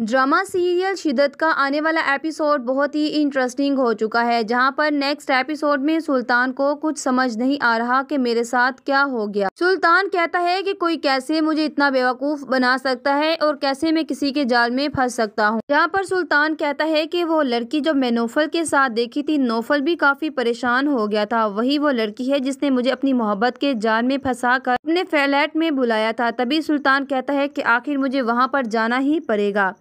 drama serial शिदत का आने वाला एपिसोड बहुत ही इंटरेस्टिंग हो चुका है जहां पर नेक्स्ट एपिसोड में सुल्तान को कुछ समझ नहीं आ रहा कि मेरे साथ क्या हो गया सुल्तान कहता है कि कोई कैसे मुझे इतना बेवकूफ बना सकता है और कैसे मैं किसी के जाल में फंस सकता हूं जहां पर सुल्तान कहता है कि वो लड़की जब मैं नोफल के साथ देखी थी नोफल भी काफी परेशान हो गया था वही वो लड़की है जिसने मुझे अपनी मोहब्बत के जाल में फंसा कर अपने फ्लैट में बुलाया था तभी सुल्तान कहता है की आखिर मुझे वहाँ पर जाना ही पड़ेगा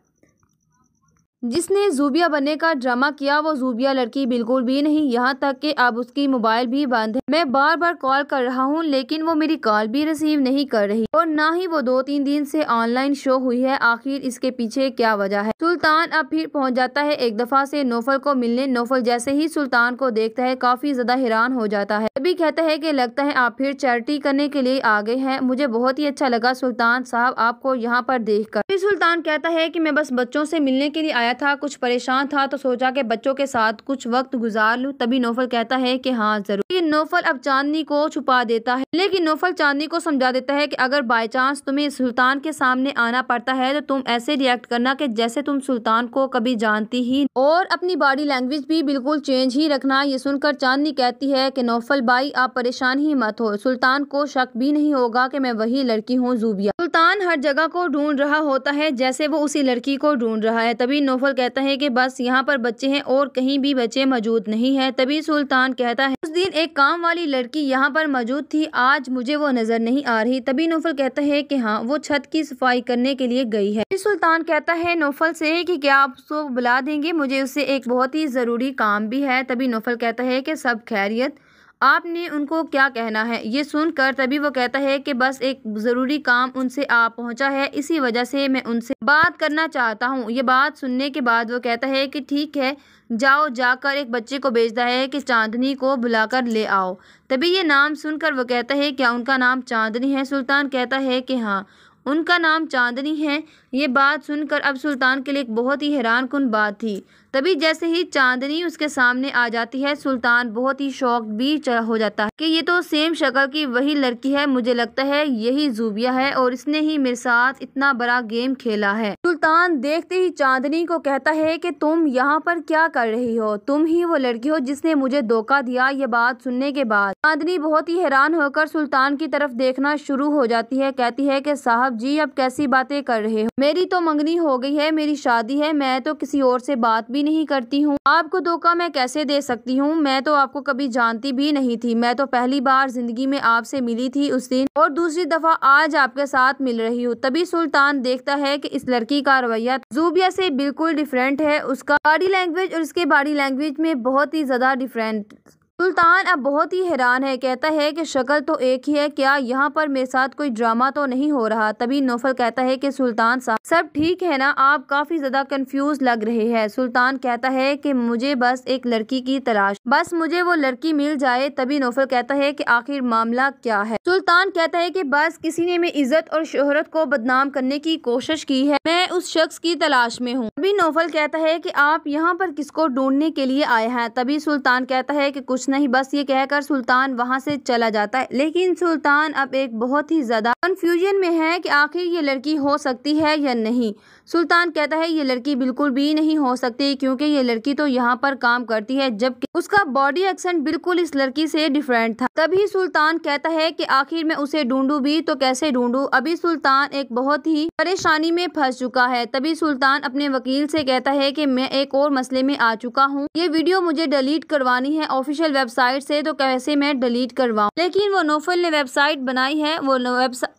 जिसने जूबिया बनने का ड्रामा किया वो जूबिया लड़की बिल्कुल भी नहीं यहाँ तक कि अब उसकी मोबाइल भी बंद है मैं बार बार कॉल कर रहा हूँ लेकिन वो मेरी कॉल भी रिसीव नहीं कर रही और ना ही वो दो तीन दिन से ऑनलाइन शो हुई है आखिर इसके पीछे क्या वजह है सुल्तान अब फिर पहुँच जाता है एक दफा से नोफल को मिलने नोफल जैसे ही सुल्तान को देखता है काफी ज्यादा हैरान हो जाता है तभी कहता है की लगता है आप फिर चैरिटी करने के लिए आ गए हैं मुझे बहुत ही अच्छा लगा सुल्तान साहब आपको यहाँ पर देख कर फिर सुल्तान कहता है की मैं बस बच्चों से मिलने के लिए आया था कुछ परेशान था तो सोचा के बच्चों के साथ कुछ वक्त गुजार लूँ तभी नोफल कहता है की हाँ जरूर नोफल नौफल अब चांदनी को छुपा देता है लेकिन नौफल चांदनी को समझा देता है कि अगर बाई चांस तुम्हें सुल्तान के सामने आना पड़ता है तो तुम ऐसे रिएक्ट करना कि जैसे तुम सुल्तान को कभी जानती ही और अपनी बॉडी लैंग्वेज भी बिल्कुल चेंज ही रखना ये सुनकर चांदनी कहती है कि नौफल बाई आप परेशान ही मत हो सुल्तान को शक भी नहीं होगा कि मैं वही लड़की हूँ जूबिया सुल्तान हर जगह को ढूंढ रहा होता है जैसे वो उसी लड़की को ढूंढ रहा है तभी नौफल कहता है की बस यहाँ पर बच्चे है और कहीं भी बच्चे मौजूद नहीं है तभी सुल्तान कहता है उस दिन एक काम वाली लड़की यहाँ पर मौजूद थी आज मुझे वो नज़र नहीं आ रही तभी नोफल कहता है कि हाँ वो छत की सफाई करने के लिए गई है सुल्तान कहता है नोफल से कि क्या आप उसको बुला देंगे मुझे उससे एक बहुत ही ज़रूरी काम भी है तभी नोफल कहता है कि सब खैरियत आपने उनको क्या कहना है ये सुनकर तभी वो कहता है कि बस एक ज़रूरी काम उनसे आ पहुंचा है इसी वजह से मैं उनसे बात करना चाहता हूँ ये बात सुनने के बाद वो कहता है कि ठीक है जाओ जाकर एक बच्चे को भेजता है कि चांदनी को बुलाकर ले आओ तभी ये नाम सुनकर वो कहता है क्या उनका नाम चांदनी है सुल्तान कहता है कि हाँ उनका नाम चांदनी है ये बात सुनकर अब सुल्तान के लिए एक बहुत ही हैरान कन बात थी तभी जैसे ही चांदनी उसके सामने आ जाती है सुल्तान बहुत ही शौक भी हो जाता है कि ये तो सेम शक्ल की वही लड़की है मुझे लगता है यही जूबिया है और इसने ही मेरे साथ इतना बड़ा गेम खेला है सुल्तान देखते ही चांदनी को कहता है कि तुम यहाँ पर क्या कर रही हो तुम ही वो लड़की हो जिसने मुझे धोखा दिया ये बात सुनने के बाद चांदनी बहुत ही हैरान होकर सुल्तान की तरफ देखना शुरू हो जाती है कहती है की साहब साहब जी अब कैसी बातें कर रहे हो मेरी तो मंगनी हो गई है मेरी शादी है मैं तो किसी और से बात भी नहीं करती हूँ आपको धोखा मैं कैसे दे सकती हूँ मैं तो आपको कभी जानती भी नहीं थी मैं तो पहली बार जिंदगी में आपसे मिली थी उस दिन और दूसरी दफा आज आपके साथ मिल रही हूँ तभी सुल्तान देखता है की इस लड़की का रवैया जूबिया से बिल्कुल डिफरेंट है उसका बॉडी लैंग्वेज और उसके बॉडी लैंग्वेज में बहुत ही ज्यादा डिफरेंट सुल्तान अब बहुत ही हैरान है कहता है कि शक्ल तो एक ही है क्या यहाँ पर मेरे साथ कोई ड्रामा तो नहीं हो रहा तभी नौफल कहता है कि सुल्तान साहब सब ठीक है ना आप काफ़ी ज़्यादा कंफ्यूज लग रहे हैं सुल्तान कहता है कि मुझे बस एक लड़की की तलाश बस मुझे वो लड़की मिल जाए तभी नौफल कहता है कि आखिर मामला क्या है सुल्तान कहता है की बस किसी ने मेरी इज्जत और शोहरत को बदनाम करने की कोशिश की है मैं उस शख्स की तलाश में हूँ तभी नौफल कहता है की आप यहाँ पर किसको ढूंढने के लिए आए हैं तभी सुल्तान कहता है की कुछ नहीं बस ये कहकर सुल्तान वहाँ से चला जाता है लेकिन सुल्तान अब एक बहुत ही ज़्यादा कन्फ्यूजन में है कि आखिर ये लड़की हो सकती है या नहीं सुल्तान कहता है ये लड़की बिल्कुल भी नहीं हो सकती क्योंकि ये लड़की तो यहाँ पर काम करती है जबकि उसका बॉडी एक्सेंट बिल्कुल इस लड़की से डिफरेंट था तभी सुल्तान कहता है कि आखिर मैं उसे ढूंढू भी तो कैसे ढूंढू अभी सुल्तान एक बहुत ही परेशानी में फंस चुका है तभी सुल्तान अपने वकील से कहता है कि मैं एक और मसले में आ चुका हूँ ये वीडियो मुझे डिलीट करवानी है ऑफिशियल वेबसाइट से तो कैसे मैं डिलीट करवाऊँ लेकिन वो नोफल ने वेबसाइट बनाई है वो वेबसाइट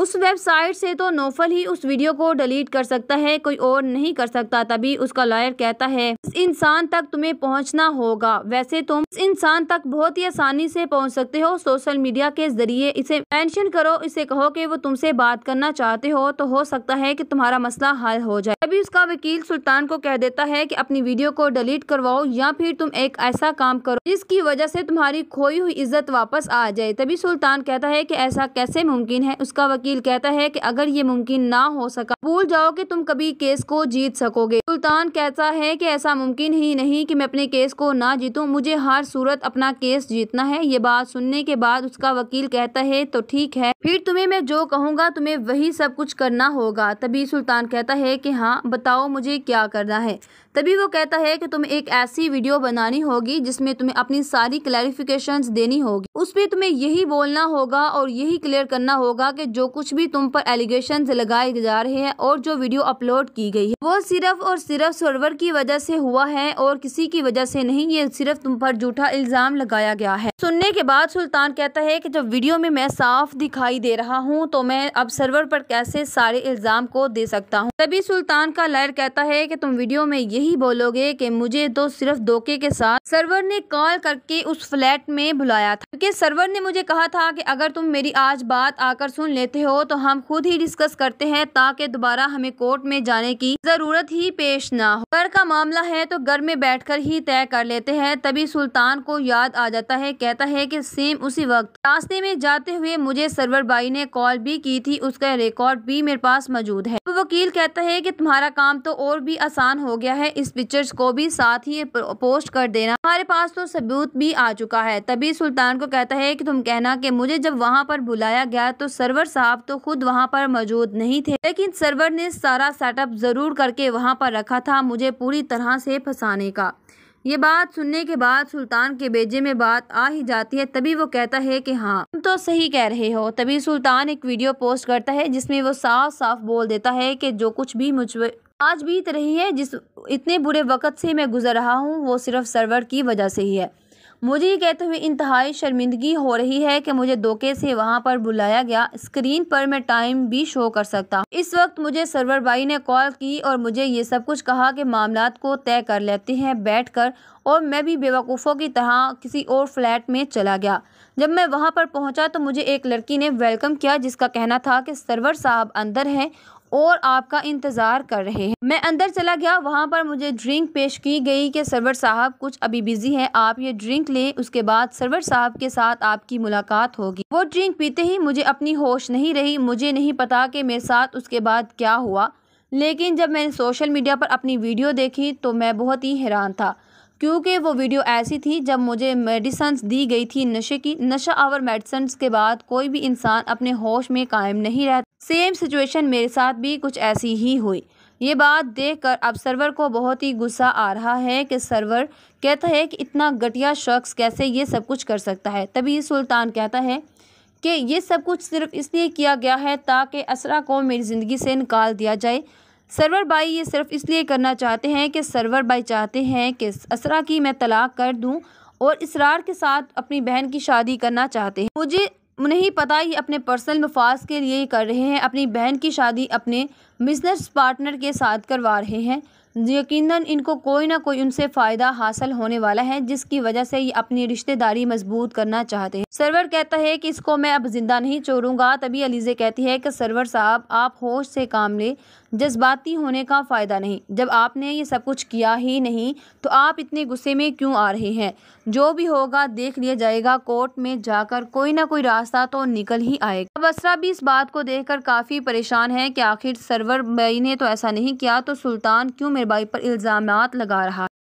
उस वेबसाइट से तो नोफल ही उस वीडियो को डिलीट कर सकता है कोई और नहीं कर सकता तभी उसका लॉयर कहता है इस इंसान तक तुम्हें पहुंचना होगा वैसे तुम इस इंसान तक बहुत ही आसानी से पहुंच सकते हो सोशल मीडिया के जरिए इसे मेंशन करो इसे कहो कि वो तुमसे बात करना चाहते हो तो हो सकता है कि तुम्हारा मसला हल हो जाए तभी उसका वकील सुल्तान को कह देता है कि अपनी वीडियो को डिलीट करवाओ या फिर तुम एक ऐसा काम करो जिसकी वजह से तुम्हारी खोई हुई इज्जत वापस आ जाए तभी सुल्तान कहता है कि ऐसा कैसे मुमकिन है उसका वकील वकील कहता है कि अगर ये मुमकिन ना हो सका भूल जाओ कि तुम कभी केस को जीत सकोगे सुल्तान कहता है कि ऐसा मुमकिन ही नहीं कि मैं अपने केस को ना जीतूं मुझे हर सूरत अपना केस जीतना है ये बात सुनने के बाद उसका वकील कहता है तो ठीक है फिर तुम्हें मैं जो कहूँगा तुम्हें वही सब कुछ करना होगा तभी सुल्तान कहता है की हाँ बताओ मुझे क्या करना है तभी वो कहता है कि तुम्हें एक ऐसी वीडियो बनानी होगी जिसमें तुम्हें अपनी सारी क्लैरिफिकेशन देनी होगी उस पर तुम्हें यही बोलना होगा और यही क्लियर करना होगा कि जो कुछ भी तुम पर एलिगेशन लगाए जा रहे हैं और जो वीडियो अपलोड की गई है वो सिर्फ और सिर्फ सर्वर की वजह से हुआ है और किसी की वजह से नहीं ये सिर्फ तुम पर झूठा इल्जाम लगाया गया है सुनने के बाद सुल्तान कहता है की जब वीडियो में मैं साफ दिखाई दे रहा हूँ तो मैं अब सर्वर पर कैसे सारे इल्जाम को दे सकता हूँ तभी सुल्तान का लहर कहता है की तुम वीडियो में यही यही बोलोगे कि मुझे तो सिर्फ धोखे के साथ सर्वर ने कॉल करके उस फ्लैट में बुलाया था क्योंकि सर्वर ने मुझे कहा था कि अगर तुम मेरी आज बात आकर सुन लेते हो तो हम खुद ही डिस्कस करते हैं ताकि दोबारा हमें कोर्ट में जाने की जरूरत ही पेश ना हो घर का मामला है तो घर में बैठ ही तय कर लेते हैं तभी सुल्तान को याद आ जाता है कहता है की सेम उसी वक्त रास्ते में जाते हुए मुझे सर्वर बाई ने कॉल भी की थी उसका रिकॉर्ड भी मेरे पास मौजूद है वकील कहता है कि तुम्हारा काम तो और भी आसान हो गया है है इस पिक्चर्स को भी साथ ही पोस्ट कर देना हमारे पास तो सबूत भी आ चुका है तभी सुल्तान को कहता है कि तुम कहना कि मुझे जब वहाँ पर बुलाया गया तो सर्वर साहब तो खुद वहाँ पर मौजूद नहीं थे लेकिन सर्वर ने सारा सेटअप जरूर करके वहाँ पर रखा था मुझे पूरी तरह से फंसाने का ये बात सुनने के बाद सुल्तान के बेजे में बात आ ही जाती है तभी वो कहता है कि हाँ तुम तो सही कह रहे हो तभी सुल्तान एक वीडियो पोस्ट करता है जिसमें वो साफ साफ बोल देता है कि जो कुछ भी मुझ आज बीत रही है जिस इतने बुरे वक्त से मैं गुजर रहा हूँ वो सिर्फ सर्वर की वजह से ही है मुझे ये कहते हुए इंतहाई शर्मिंदगी हो रही है कि मुझे धोखे से वहाँ पर बुलाया गया स्क्रीन पर मैं टाइम भी शो कर सकता इस वक्त मुझे सरवर भाई ने कॉल की और मुझे ये सब कुछ कहा कि मामला को तय कर लेते हैं बैठ कर और मैं भी बेवकूफ़ों की तरह किसी और फ्लैट में चला गया जब मैं वहाँ पर पहुँचा तो मुझे एक लड़की ने वेलकम किया जिसका कहना था कि सरवर साहब अंदर हैं और आपका इंतज़ार कर रहे हैं मैं अंदर चला गया वहाँ पर मुझे ड्रिंक पेश की गई कि सरवर साहब कुछ अभी बिज़ी हैं आप ये ड्रिंक लें उसके बाद सरवर साहब के साथ आपकी मुलाकात होगी वो ड्रिंक पीते ही मुझे अपनी होश नहीं रही मुझे नहीं पता कि मेरे साथ उसके बाद क्या हुआ लेकिन जब मैंने सोशल मीडिया पर अपनी वीडियो देखी तो मैं बहुत ही हैरान था क्योंकि वो वीडियो ऐसी थी जब मुझे मेडिसन दी गई थी नशे की नशा आवर मेडिसन के बाद कोई भी इंसान अपने होश में कायम नहीं रहता सेम सिचुएशन मेरे साथ भी कुछ ऐसी ही हुई ये बात देखकर अब सर्वर को बहुत ही गुस्सा आ रहा है कि सर्वर कहता है कि इतना घटिया शख्स कैसे ये सब कुछ कर सकता है तभी सुल्तान कहता है कि ये सब कुछ सिर्फ इसलिए किया गया है ताकि असरा को मेरी ज़िंदगी से निकाल दिया जाए सर्वर भाई ये सिर्फ इसलिए करना चाहते हैं कि सर्वर भाई चाहते हैं कि असरा की मैं तलाक कर दूँ और इसरार के साथ अपनी बहन की शादी करना चाहते हैं मुझे नहीं पता ही अपने पर्सनल मफाज के लिए कर रहे हैं अपनी बहन की शादी अपने बिजनेस पार्टनर के साथ करवा रहे हैं यकीनन इनको कोई ना कोई उनसे फ़ायदा हासिल होने वाला है जिसकी वजह से ये अपनी रिश्तेदारी मजबूत करना चाहते हैं सरवर कहता है कि इसको मैं अब ज़िंदा नहीं छोड़ूंगा तभी अलीज़े कहती है कि सरवर साहब आप होश से काम लें जज्बाती होने का फ़ायदा नहीं जब आपने ये सब कुछ किया ही नहीं तो आप इतने गुस्से में क्यों आ रहे हैं जो भी होगा देख लिया जाएगा कोर्ट में जाकर कोई ना कोई रास्ता तो निकल ही आएगा अब असरा भी इस बात को देखकर काफ़ी परेशान है कि आखिर सरवर भाई ने तो ऐसा नहीं किया तो सुल्तान क्यों मेरे भाई पर इल्ज़ाम लगा रहा